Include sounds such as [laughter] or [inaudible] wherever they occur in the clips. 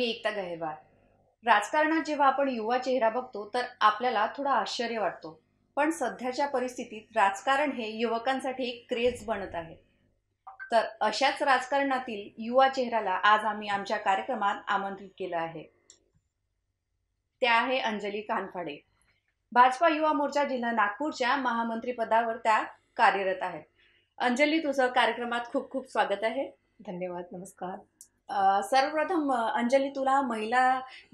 मी एकता गहेवार राजकारणात जेव्हा आपण युवा चेहरा बघतो तर आपल्याला थोडा आश्चर्य वाटतो पण सध्याच्या परिस्थितीत राजकारण हे युवकांसाठी एक क्रेज बनत आहे तर अशाच राजकारणातील युवा चेहऱ्याला आज आम्ही आमच्या कार्यक्रमात आमंत्रित केलं आहे त्या आहे अंजली कानफाडे भाजपा युवा मोर्चा जिल्हा नागपूरच्या महामंत्रीपदावर त्या कार्यरत आहेत अंजली तुझं कार्यक्रमात खूप खूप स्वागत आहे धन्यवाद नमस्कार सर्वप्रथम अंजली तुला महिला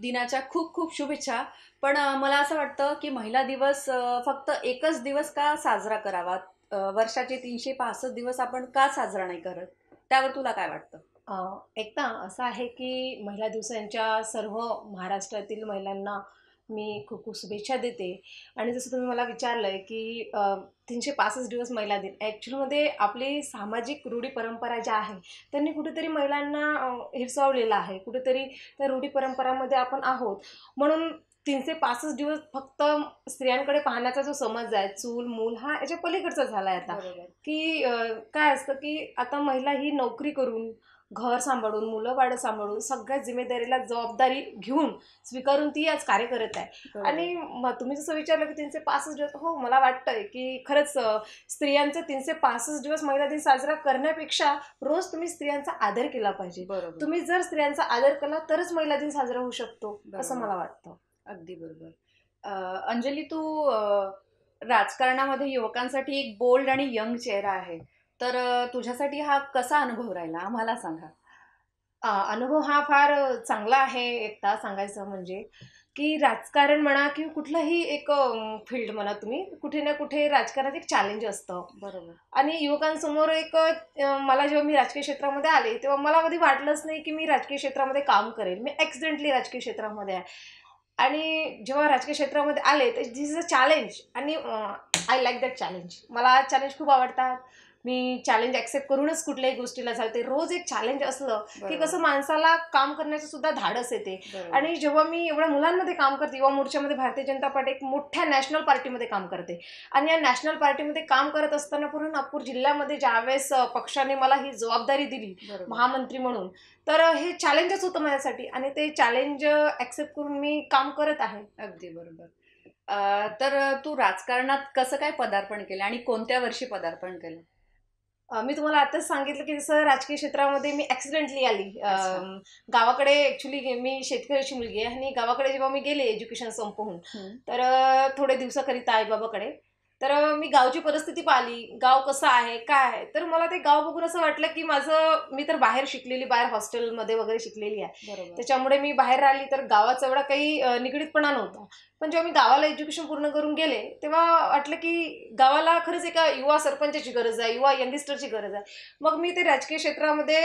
दिनाच्या खूप खूप शुभेच्छा पण मला असं वाटतं की महिला दिवस फक्त एकच दिवस का साजरा करावा वर्षाचे तीनशे पासष्ट दिवस आपण का साजरा नाही करत त्यावर तुला काय वाटतं एकदा असं आहे की महिला दिवसांच्या सर्व महाराष्ट्रातील महिलांना मी खूप खूप शुभेच्छा देते आणि जसं तुम्ही मला विचारलं आहे की तीनशे पासष्ट दिवस महिला दिन ॲक्च्युलीमध्ये आपली सामाजिक रूढी परंपरा ज्या आहे त्यांनी कुठेतरी महिलांना हिरसावलेलं आहे कुठेतरी त्या रूढी परंपरामध्ये आपण आहोत म्हणून तीनशे पासष्ट दिवस फक्त स्त्रियांकडे पाहण्याचा जो समज आहे चूल मूल हा याच्या पलीकडचा झाला आहे आता की काय असतं की आता महिला ही नोकरी करून घर सांभाळून मुलं बाळं सांभाळून सगळ्या जिम्मेदारीला जबाबदारी घेऊन स्वीकारून ती आज कार्य करत आहे आणि तुम्ही जसं विचारलं की तीनशे पासष्ट दिवस हो मला वाटतंय की खरंच स्त्रियांचं तीनशे पासष्ट दिवस महिला दिन साजरा करण्यापेक्षा रोज तुम्ही स्त्रियांचा आदर केला पाहिजे तुम्ही जर स्त्रियांचा आदर केला तरच महिला दिन साजरा होऊ शकतो असं मला वाटतं अगदी बरोबर अंजली तू राजकारणामध्ये युवकांसाठी एक बोल्ड आणि यंग चेहरा आहे तर तुझ्यासाठी हा कसा अनुभव राहिला आम्हाला सांगा अनुभव हा फार चांगला आहे एकदा सांगायचं म्हणजे की राजकारण म्हणा किंवा कुठलंही एक फील्ड म्हणा तुम्ही कुठे ना कुठे राजकारणात एक चॅलेंज असतं बरोबर आणि युवकांसमोर एक मला जेव्हा मी राजकीय क्षेत्रामध्ये आले तेव्हा मला कधी वाटलंच नाही की मी राजकीय क्षेत्रामध्ये काम करेल मी ॲक्सिडेंटली राजकीय क्षेत्रामध्ये आहे आणि जेव्हा राजकीय क्षेत्रामध्ये आले तर दिस इज अ चॅलेंज आणि आय लाईक दॅट चॅलेंज मला चॅलेंज खूप आवडतात मी चॅलेंज ऍक्सेप्ट करूनच कुठल्याही गोष्टीला चालते रोज एक चॅलेंज असलं की कसं माणसाला काम करण्याचं सुद्धा धाडस येते आणि जेव्हा मी एवढ्या मुलांमध्ये काम करते युवा मोर्चामध्ये भारतीय जनता पार्टी एक मोठ्या नॅशनल पार्टीमध्ये काम करते आणि या नॅशनल पार्टीमध्ये काम करत असताना पूर्ण नागपूर जिल्ह्यामध्ये ज्यावेळेस पक्षाने मला ही जबाबदारी दिली महामंत्री म्हणून तर हे चॅलेंजच होतं माझ्यासाठी आणि ते चॅलेंज ऍक्सेप्ट करून मी काम करत आहे अगदी बरोबर तर तू राजकारणात कसं काय पदार्पण केलं आणि कोणत्या वर्षी पदार्पण केलं मी तुम्हाला आताच सांगितलं की जसं राजकीय क्षेत्रामध्ये मी ॲक्सिडेंटली आली गावाकडे ॲक्च्युली मी शेतकऱ्याची मुलगी आहे आणि गावाकडे जेव्हा मी गेले एज्युकेशन संपवून तर थोडे दिवसाकरिता आई बाबाकडे तर मी गावची परिस्थिती पाहिली गाव कसं आहे काय आहे तर मला ते गाव बघून असं वाटलं की माझं मी तर बाहेर शिकलेली बाहेर हॉस्टेलमध्ये वगैरे शिकलेली आहे त्याच्यामुळे मी बाहेर राहिली तर गावाचा एवढा काही निगडीतपणा नव्हता पण जेव्हा मी गावाला एज्युकेशन पूर्ण करून गेले तेव्हा वाटलं की गावाला खरंच एका युवा सरपंचाची गरज आहे युवा यंगिस्टरची गरज आहे मग मी ते राजकीय क्षेत्रामध्ये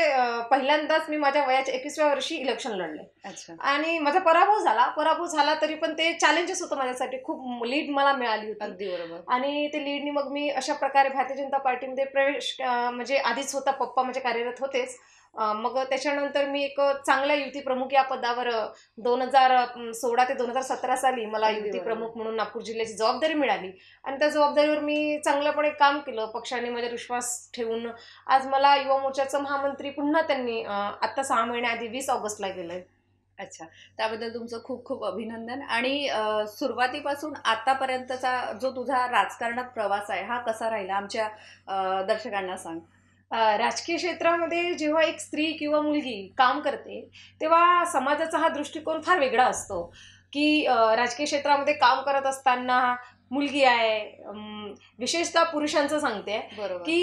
पहिल्यांदाच मी माझ्या वयाच्या एकवीसव्या वर्षी इलेक्शन लढले आणि माझा पराभव झाला पराभव झाला तरी पण ते चॅलेंजेस होतं माझ्यासाठी खूप लीड मला मिळाली होती आणि ते लीडनी मग मी अशा प्रकारे भारतीय जनता पार्टीमध्ये प्रवेश म्हणजे आधीच होता पप्पा म्हणजे कार्यरत होतेच मग त्याच्यानंतर मी एक चांगल्या युती प्रमुख या पदावर दोन हजार सोळा ते दोन हजार सतरा साली मला युती प्रमुख म्हणून नागपूर जिल्ह्याची जबाबदारी मिळाली आणि त्या जबाबदारीवर मी चांगलंपणे काम केलं पक्षाने माझ्यावर विश्वास ठेवून आज मला युवा मोर्चाचं महामंत्री पुन्हा त्यांनी आत्ता सहा महिन्याआधी वीस ऑगस्टला गेलं अच्छा त्याबद्दल तुमचं खूप खूप अभिनंदन आणि सुरुवातीपासून आतापर्यंतचा जो तुझा राजकारणात प्रवास आहे हा कसा राहिला आमच्या दर्शकांना सांग राजकीय क्षेत्रामध्ये जेव्हा एक स्त्री किंवा मुलगी काम करते तेव्हा समाजाचा हा दृष्टिकोन फार वेगळा असतो की राजकीय क्षेत्रामध्ये काम करत असताना मुलगी आहे विशेषतः पुरुषांचं सांगते की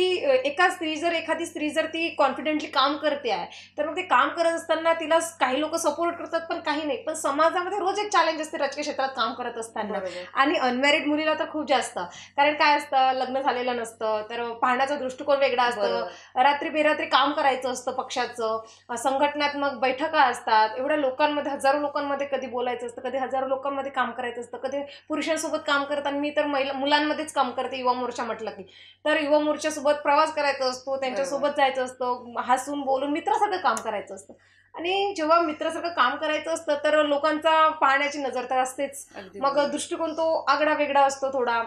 एका स्त्री जर एखादी स्त्री जर ती कॉन्फिडेंटली काम करते आहे तर मग ते काम करत असताना तिला काही लोक सपोर्ट करतात पण काही नाही पण समाजामध्ये रोज एक चॅलेंज असते राजकीय क्षेत्रात काम करत असताना आणि अनमॅरिड मुलीला तर खूप जास्त कारण काय असतं लग्न झालेलं नसतं तर पाहण्याचा दृष्टिकोन वेगळा असतं रात्री बेरात्री काम करायचं असतं पक्षाचं संघटनात्मक बैठका असतात एवढ्या लोकांमध्ये हजारो लोकांमध्ये कधी बोलायचं असतं कधी हजारो लोकांमध्ये काम करायचं असतं कधी पुरुषांसोबत काम करताना कारण मी तर महिला मुलांमध्येच काम करते युवा मोर्चा म्हटलं की तर युवा मोर्चासोबत प्रवास करायचा असतो त्यांच्यासोबत जायचं असतं हसून बोलून मित्रासारखं काम करायचं असतं आणि जेव्हा मित्रासारखं काम करायचं असतं तर लोकांचा पाहण्याची नजर तर असतेच मग दृष्टिकोन तो आगडा वेगळा असतो थोडा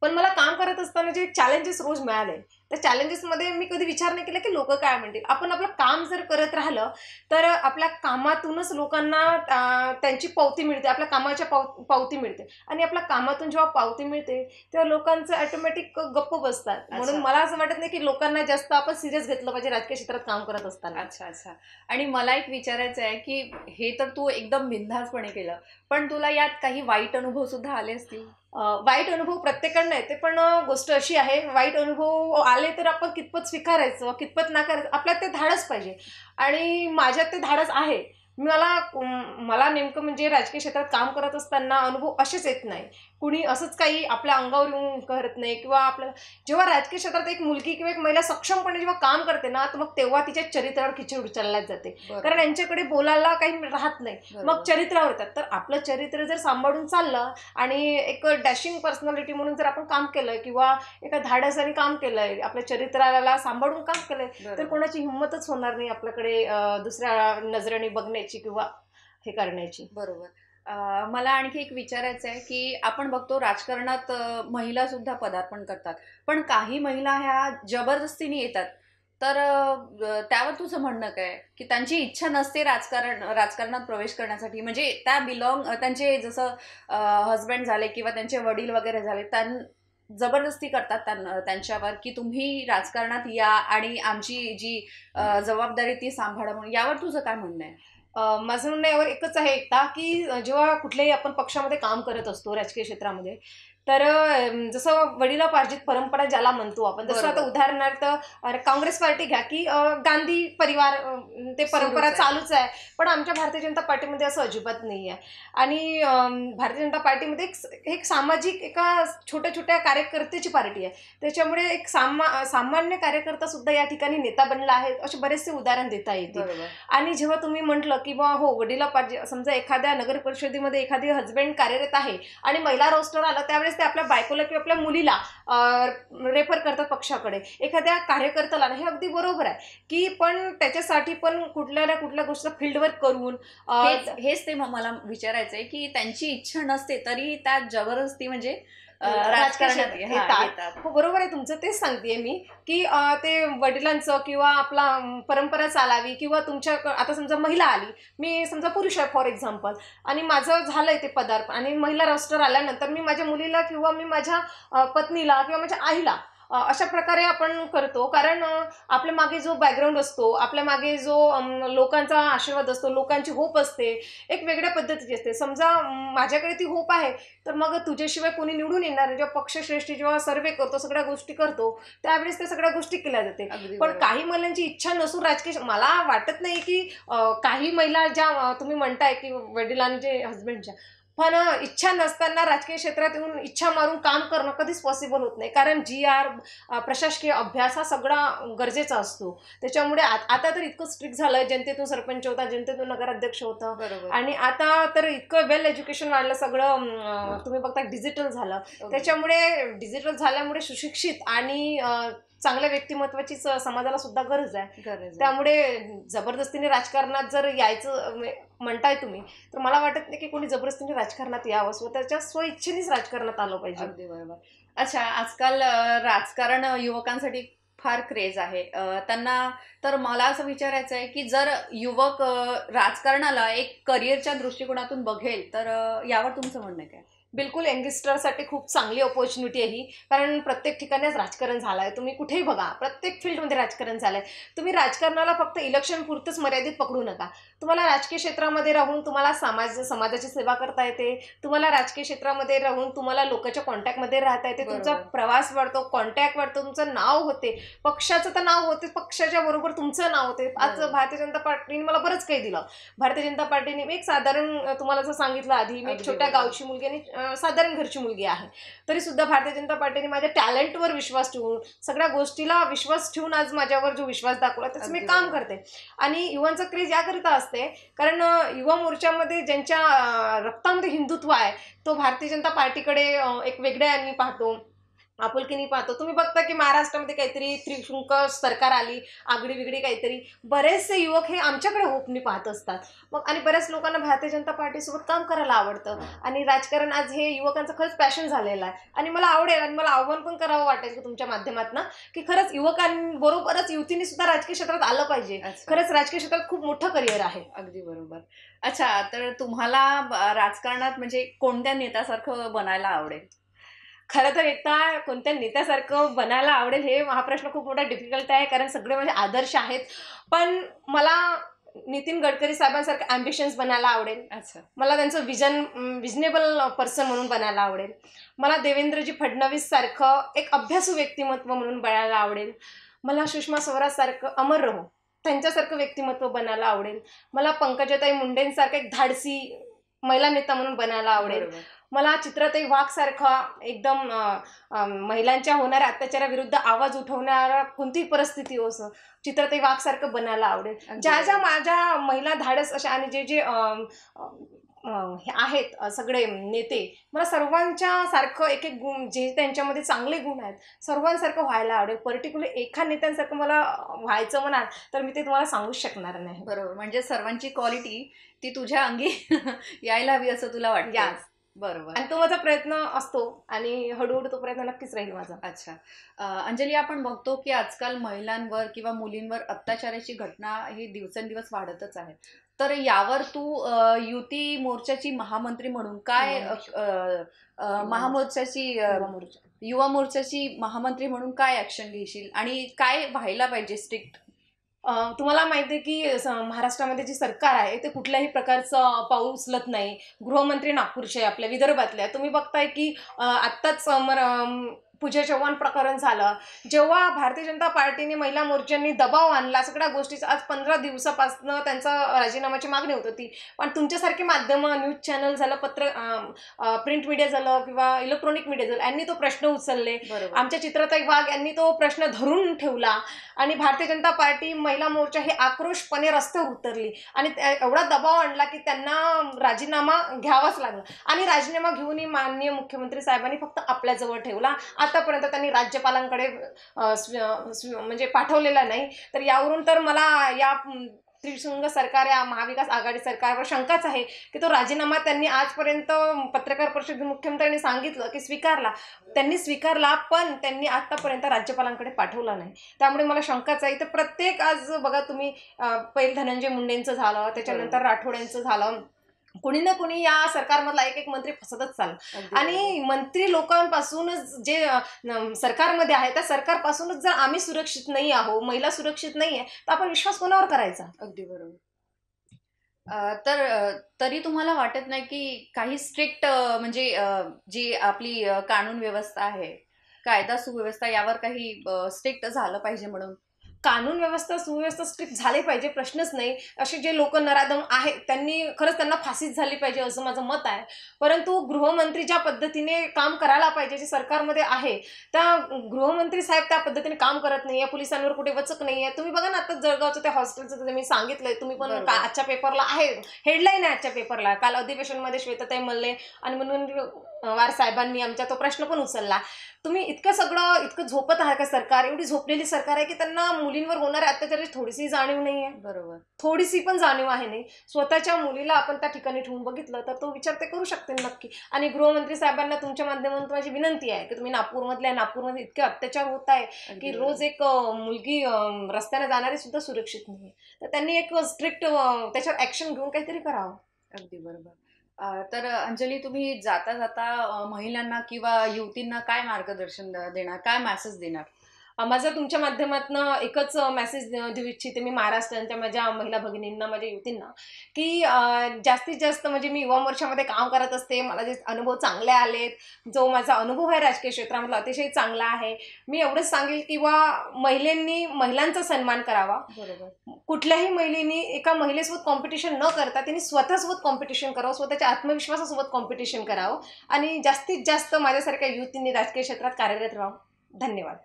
पण मला काम करत असताना जे चॅलेंजेस रोज मिळाले त्या चॅलेंजेसमध्ये मी कधी विचार नाही केला की लोक काय म्हणतील आपण आपलं काम जर करत राहिलं तर आपल्या कामातूनच लोकांना त्यांची पावती मिळते आपल्या कामाच्या पाव पावती मिळते आणि आपल्या कामातून जेव्हा पावती मिळते तेव्हा लोकांचं ऑटोमॅटिक गप्प बसतात म्हणून मला असं वाटत नाही की लोकांना जास्त आपण सिरियस घेतलं पाहिजे राजकीय क्षेत्रात काम करत असताना अच्छा अच्छा आणि मला एक विचारायचं आहे की हे तर तू एकदम बिनधासपणे केलं पण तुला यात काही वाईट अनुभव सुद्धा आले असतील वाईट अनुभव प्रत्येकांना येते पण गोष्ट अशी आहे वाईट अनुभव आले तर आपण कितपत स्वीकारायचं कितपत नाकारायचं आपल्यात ते धाडस पाहिजे आणि माझ्यात ते धाडस आहे मला मला नेमकं म्हणजे राजकीय क्षेत्रात काम करत असताना अनुभव असेच येत नाही कुणी असंच काही आपल्या अंगावर येऊन करत नाही किंवा आपल्या जेव्हा राजकीय क्षेत्रात एक मुलगी किंवा एक महिला सक्षमपणे जेव्हा काम करते ना तर मग तेव्हा तिच्या चरित्रावर खिचडी उचलल्या जाते कारण यांच्याकडे बोलायला काही राहत नाही मग चरित्रावर येतात तर आपलं चरित्र जर सांभाळून चाललं आणि एक डॅशिंग पर्सनॅलिटी म्हणून जर आपण काम केलं किंवा एका धाडसाने काम केलंय आपल्या चरित्राला सांभाळून काम केलंय तर कोणाची हिंमतच होणार नाही आपल्याकडे दुसऱ्या नजरेने बघण्याची करायची किंवा हे करण्याची बरोबर मला आणखी एक विचारायचं आहे की आपण बघतो राजकारणात महिला सुद्धा पदार्पण करतात पण काही महिला ह्या जबरदस्तीने येतात तर त्यावर तुझं म्हणणं काय की त्यांची इच्छा नसते राजकारण राजकारणात प्रवेश करण्यासाठी म्हणजे त्या बिलॉंग त्यांचे जसं हजबंड झाले किंवा त्यांचे वडील वगैरे झाले त्यां जबरदस्ती करतात त्यांना त्यांच्यावर की तुम्ही राजकारणात या आणि आमची जी जबाबदारी ती सांभाळा म्हणून यावर तुझं काय म्हणणं आहे माझं म्हणणं यावर एकच आहे एकदा की जेव्हा कुठल्याही आपण पक्षामध्ये काम करत असतो राजकीय क्षेत्रामध्ये तर जसं वडिलोपार्जित परंपरा ज्याला म्हणतो आपण जसं आता उदाहरणार्थ काँग्रेस पार्टी घ्या की गांधी परिवार ते परंपरा चालूच आहे पण आमच्या भारतीय जनता पार्टीमध्ये असं अजिबात नाही आहे आणि भारतीय जनता पार्टीमध्ये एक एक सामाजिक एका छोट्या छोट्या कार्यकर्त्याची पार्टी आहे त्याच्यामुळे एक सामा सामान्य कार्यकर्ता सुद्धा या ठिकाणी नेता बनला आहे असे बरेचसे उदाहरण देता येते आणि जेव्हा तुम्ही म्हटलं की बा हो वडिलोपार्जित समजा एखाद्या नगर परिषदेमध्ये एखादी हजबेंड कार्यरत आहे आणि महिला रोस्टर आलं त्यावेळेस ते आपल्या बायकोला किंवा आपल्या मुलीला रेफर करतात पक्षाकडे एखाद्या कार्यकर्त्याला हे अगदी बरोबर आहे की पण त्याच्यासाठी पण कुठल्या ना कुठल्या गोष्टीचा वर्क करून हेच ते मला विचारायचं आहे की त्यांची इच्छा नसते तरी त्या जबरदस्ती म्हणजे राजकारणात हो, बरोबर आहे तुमचं तेच सांगते मी की ते वडिलांचं किंवा आपला परंपरा चालावी किंवा तुमच्या आता समजा महिला आली मी समजा पुरुष आहे फॉर एक्झाम्पल आणि माझं झालंय ते पदार्थ आणि महिला राष्ट्र आल्यानंतर मी माझ्या मुलीला किंवा मी माझ्या पत्नीला किंवा माझ्या आईला अशा प्रकारे आपण करतो कारण आपल्या मागे जो बॅकग्राऊंड असतो आपल्या मागे जो लोकांचा आशीर्वाद असतो लोकांची होप असते एक वेगळ्या पद्धतीची असते समजा माझ्याकडे ती होप आहे तर मग तुझ्याशिवाय कोणी निवडून येणार जेव्हा पक्षश्रेष्ठी जेव्हा सर्वे करतो सगळ्या गोष्टी करतो त्यावेळेस त्या सगळ्या गोष्टी केल्या जाते पण काही महिलांची इच्छा नसून राजकीय मला वाटत नाही की काही महिला ज्या तुम्ही म्हणताय की वडिलांचे हजबंडच्या पण इच्छा नसताना राजकीय क्षेत्रात येऊन इच्छा मारून काम करणं कधीच पॉसिबल होत नाही कारण जी आर प्रशासकीय अभ्यास हा सगळा गरजेचा असतो त्याच्यामुळे आता तर इतकं स्ट्रिक्ट झालं जनतेतून सरपंच होता जनतेतून नगराध्यक्ष होता आणि आता तर इतकं वेल एज्युकेशन वाढलं सगळं तुम्ही बघता डिजिटल झालं त्याच्यामुळे डिजिटल झाल्यामुळे सुशिक्षित आणि चांगल्या व्यक्तिमत्वाची समाजाला सुद्धा गरज आहे त्यामुळे जबरदस्तीने राजकारणात जर यायचं म्हणजे म्हणताय तुम्ही तर मला वाटत नाही की कोणी जबरदस्तीने राजकारणात यावं स्वतःच्या स्वइच्छेनेच राजकारणात आलं पाहिजे अगदी बरोबर अच्छा आजकाल राजकारण युवकांसाठी फार क्रेज आहे त्यांना तर मला असं विचारायचं आहे की जर युवक राजकारणाला एक करिअरच्या दृष्टिकोनातून बघेल तर यावर तुमचं म्हणणं काय बिलकुल यंगस्टरसाठी खूप चांगली अपॉर्च्युनिटी आहे ही कारण प्रत्येक ठिकाणीच राजकारण झालं आहे तुम्ही कुठेही बघा प्रत्येक फील्डमध्ये राजकारण झालं आहे तुम्ही राजकारणाला फक्त इलेक्शन पुरतंच मर्यादित पकडू नका तुम्हाला राजकीय क्षेत्रामध्ये राहून तुम्हाला समाज समाजाची सेवा करता येते तुम्हाला राजकीय क्षेत्रामध्ये राहून तुम्हाला लोकांच्या कॉन्टॅक्टमध्ये राहता येते तुमचा प्रवास वाढतो कॉन्टॅक्ट वाढतो तुमचं नाव होते पक्षाचं तर नाव होते पक्षाच्या बरोबर तुमचं नाव होते आज भारतीय जनता पार्टीने मला बरंच काही दिलं भारतीय जनता पार्टीने मी एक साधारण तुम्हाला जर सांगितलं आधी मी एक छोट्या गावची मुलगी साधारण घरची मुलगी आहे तरीसुद्धा भारतीय जनता पार्टीने माझ्या टॅलेंटवर विश्वास ठेवून सगळ्या गोष्टीला विश्वास ठेवून आज माझ्यावर जो विश्वास दाखवला त्याचं मी काम करते आणि युवांचा क्रेज याकरिता असते कारण युवा मोर्चामध्ये ज्यांच्या रक्तामध्ये हिंदुत्व आहे तो भारतीय जनता पार्टीकडे एक वेगळ्या पाहतो आपुलकीनी पाहतो तुम्ही बघता की महाराष्ट्रामध्ये काहीतरी त्रिशुंक सरकार आली आगडी बिगडी काहीतरी बरेचसे युवक हे आमच्याकडे होपनी पाहत असतात मग आणि बऱ्याच लोकांना भारतीय जनता पार्टीसोबत काम करायला आवडतं आणि राजकारण आज हे युवकांचं खरंच पॅशन झालेलं आहे आणि मला आवडेल आणि मला आव्हान पण करावं वाटायचं की तुमच्या माध्यमातून की खरंच युवकांबरोबरच युवतीने सुद्धा राजकीय क्षेत्रात आलं पाहिजे खरंच राजकीय क्षेत्रात खूप मोठं करिअर आहे अगदी बरोबर अच्छा तर तुम्हाला राजकारणात म्हणजे कोणत्या नेत्यासारखं बनायला आवडेल खरं तर एकदा कोणत्या नेत्यासारखं बनायला आवडेल हे हा प्रश्न खूप मोठा डिफिकल्ट आहे कारण सगळे माझे आदर्श आहेत पण मला नितीन गडकरी साहेबांसारखं ॲम्बिशन्स बनायला आवडेल अच्छा मला त्यांचं विजन विजनेबल पर्सन म्हणून बनायला आवडेल मला देवेंद्रजी फडणवीस सारखं एक अभ्यासू व्यक्तिमत्व म्हणून बनायला आवडेल मला सुषमा स्वराज सारखं अमर रहो त्यांच्यासारखं व्यक्तिमत्व बनायला आवडेल मला पंकजाताई मुंडेंसारखं एक धाडसी महिला नेता म्हणून बनायला आवडेल मला चित्रातही वाघसारखा एकदम महिलांच्या होणाऱ्या अत्याचाराविरुद्ध आवाज उठवणारा कोणतीही परिस्थिती हो असं चित्रताई वाघसारखं बनायला आवडेल ज्या ज्या माझ्या महिला धाडस अशा आणि जे जे आहेत सगळे नेते मला सर्वांच्या सारखं एक एक गुण जे त्यांच्यामध्ये चांगले गुण आहेत सर्वांसारखं व्हायला आवडेल पर्टिक्युलर एका नेत्यांसारखं मला व्हायचं म्हणाल तर मी ते तुम्हाला सांगूच शकणार नाही बरोबर म्हणजे सर्वांची क्वालिटी ती तुझ्या अंगी [laughs] यायला हवी असं तुला वाटतं बरोबर आणि तो माझा प्रयत्न असतो आणि हळूहळू तो प्रयत्न नक्कीच राहील माझा अच्छा अंजली आपण बघतो की आजकाल महिलांवर किंवा मुलींवर अत्याचाराची घटना ही दिवसेंदिवस वाढतच आहे तर यावर तू युती मोर्चाची महामंत्री म्हणून काय महामोर्चाची युवा मोर्चाची महामंत्री म्हणून काय ऍक्शन घेशील आणि काय व्हायला पाहिजे स्ट्रिक्ट तुम्हाला माहिती आहे की महाराष्ट्रामध्ये जी सरकार आहे ते कुठल्याही प्रकारचं पाऊल उचलत नाही गृहमंत्री नागपूरचे आपल्या विदर्भातल्या तुम्ही बघताय की आत्ताच पूजा चव्हाण प्रकरण झालं जेव्हा भारतीय जनता पार्टीने महिला मोर्चांनी दबाव आणला सगळ्या गोष्टीचा आज पंधरा दिवसापासून त्यांचा राजीनाम्याची मागणी होत होती पण तुमच्यासारखी माध्यमं न्यूज चॅनल झालं पत्र प्रिंट मीडिया झालं किंवा इलेक्ट्रॉनिक मीडिया झालं यांनी तो प्रश्न उचलले आमच्या चित्रताई वाघ यांनी तो प्रश्न धरून ठेवला आणि भारतीय जनता पार्टी महिला मोर्चा हे आक्रोशपणे रस्त्यावर उतरली आणि एवढा दबाव आणला की त्यांना राजीनामा घ्यावाच लागला आणि राजीनामा घेऊनही माननीय मुख्यमंत्री साहेबांनी फक्त आपल्याजवळ ठेवला आतापर्यंत त्यांनी राज्यपालांकडे म्हणजे पाठवलेला नाही तर यावरून तर मला या त्रिशृंग सरकार या महाविकास आघाडी सरकारवर शंकाच आहे की तो राजीनामा त्यांनी आजपर्यंत पत्रकार परिषदेत मुख्यमंत्र्यांनी सांगितलं की स्वीकारला त्यांनी स्वीकारला पण त्यांनी आत्तापर्यंत राज्यपालांकडे पाठवला नाही त्यामुळे मला शंकाच आहे तर प्रत्येक आज बघा तुम्ही पहिले धनंजय मुंडेंचं झालं त्याच्यानंतर राठोड यांचं झालं कोणी ना कोणी या सरकारमधला एक एक मंत्री फसतच चाल आणि मंत्री लोकांपासूनच जे सरकारमध्ये आहे त्या सरकारपासूनच जर आम्ही सुरक्षित नाही आहो महिला सुरक्षित नाही आहे तर आपण विश्वास कोणावर करायचा अगदी बरोबर तर तरी तुम्हाला वाटत नाही की काही स्ट्रिक्ट म्हणजे जी आपली कानून व्यवस्था आहे कायदा सुव्यवस्था यावर काही स्ट्रिक्ट झालं पाहिजे म्हणून कानून व्यवस्था सुव्यवस्था स्ट्रिक्ट झाली पाहिजे प्रश्नच नाही असे जे लोक नरादम आहेत त्यांनी खरंच त्यांना फाशीच झाली पाहिजे असं माझं मत आहे परंतु गृहमंत्री ज्या पद्धतीने काम करायला पाहिजे जे सरकारमध्ये आहे त्या गृहमंत्री साहेब त्या पद्धतीने काम करत नाही आहे पोलिसांवर कुठे वचक नाही आहे तुम्ही बघा ना आता जळगावचं त्या हॉस्टेलचं मी सांगितलंय तुम्ही पण आजच्या पेपरला आहे हेडलाईन आहे आजच्या पेपरला काल अधिवेशनमध्ये श्वेतताई मल्ले आणि म्हणून वार साहेबांनी आमच्या तो प्रश्न पण उचलला तुम्ही इतकं सगळं इतकं झोपत आहात का सरकार एवढी झोपलेली सरकार आहे की त्यांना मुलींवर होणाऱ्या अत्याचाराची थोडीशी जाणीव नाही आहे बरोबर थोडीशी पण जाणीव आहे नाही स्वतःच्या मुलीला आपण त्या ठिकाणी ठेवून बघितलं तर तो विचार ते करू शकते नक्की आणि गृहमंत्री साहेबांना तुमच्या माध्यमातून माझी विनंती आहे की तुम्ही नागपूरमधल्या नागपूरमध्ये इतके अत्याचार होत आहे की रोज एक मुलगी रस्त्याने जाणारी सुद्धा सुरक्षित नाही तर त्यांनी एक स्ट्रिक्ट त्याच्यावर ऍक्शन घेऊन काहीतरी करावं अगदी बरोबर तर अंजली तुम्ही जाता जाता महिलांना किंवा युवतींना काय मार्गदर्शन देणार काय मॅसेज देणार माझा तुमच्या माध्यमातून एकच मेसेज देऊ इच्छिते मी महाराष्ट्रांच्या माझ्या महिला भगिनींना माझ्या युतींना की जास्तीत जास्त म्हणजे मी युवा मोर्चामध्ये काम करत असते मला जे अनुभव चांगले आलेत जो माझा अनुभव आहे राजकीय क्षेत्रामधला अतिशय चांगला आहे मी एवढंच सांगेल की किंवा महिलांनी महिलांचा सन्मान करावा बरोबर कुठल्याही महिलेनी एका महिलेसोबत कॉम्पिटिशन न करता त्यांनी स्वतःसोबत कॉम्पिटिशन करावं स्वतःच्या आत्मविश्वासासोबत कॉम्पिटिशन करावं आणि जास्तीत जास्त माझ्यासारख्या युतींनी राजकीय क्षेत्रात कार्यरत राहावं धन्यवाद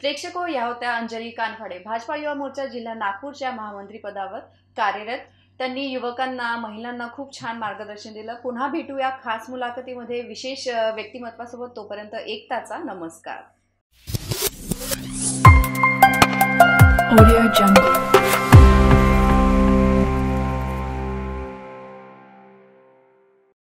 प्रेक्षको हो, या होत्या अंजली कानफाडे भाजपा युवा मोर्चा जिल्हा नागपूरच्या महामंत्री पदावर कार्यरत त्यांनी युवकांना महिलांना खूप छान मार्गदर्शन दिलं पुन्हा भेटूया खास मुलाखतीमध्ये विशेष व्यक्तिमत्वासोबत तोपर्यंत एकताचा नमस्कार